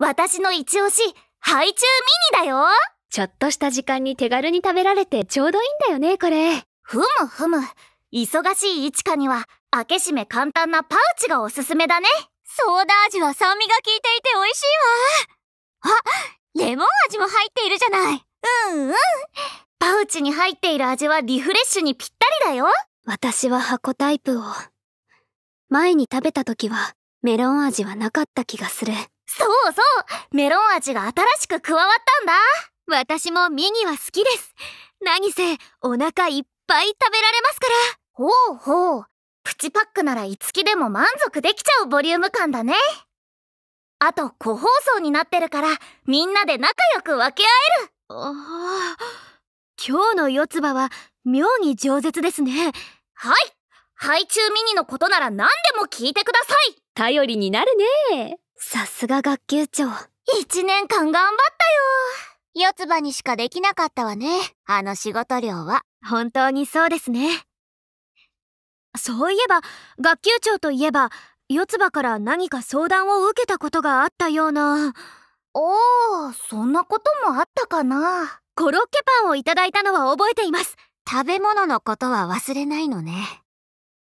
私の一押し、ハイチュウミニだよちょっとした時間に手軽に食べられてちょうどいいんだよね、これ。ふむふむ。忙しいイチカには、開け閉め簡単なパウチがおすすめだね。ソーダ味は酸味が効いていて美味しいわ。あ、レモン味も入っているじゃない。うんうん。パウチに入っている味はリフレッシュにぴったりだよ。私は箱タイプを。前に食べた時はメロン味はなかった気がする。そうそうメロン味が新しく加わったんだ私もミニは好きです何せお腹いっぱい食べられますからほうほうプチパックならいつきでも満足できちゃうボリューム感だねあと個包装になってるからみんなで仲良く分け合えるああ今日の四つ葉は妙に饒舌ですねはいハイチュウミニのことなら何でも聞いてください頼りになるねさすが学級長。一年間頑張ったよ。四つ葉にしかできなかったわね。あの仕事量は。本当にそうですね。そういえば、学級長といえば、四つ葉から何か相談を受けたことがあったような。おー、そんなこともあったかな。コロッケパンをいただいたのは覚えています。食べ物のことは忘れないのね。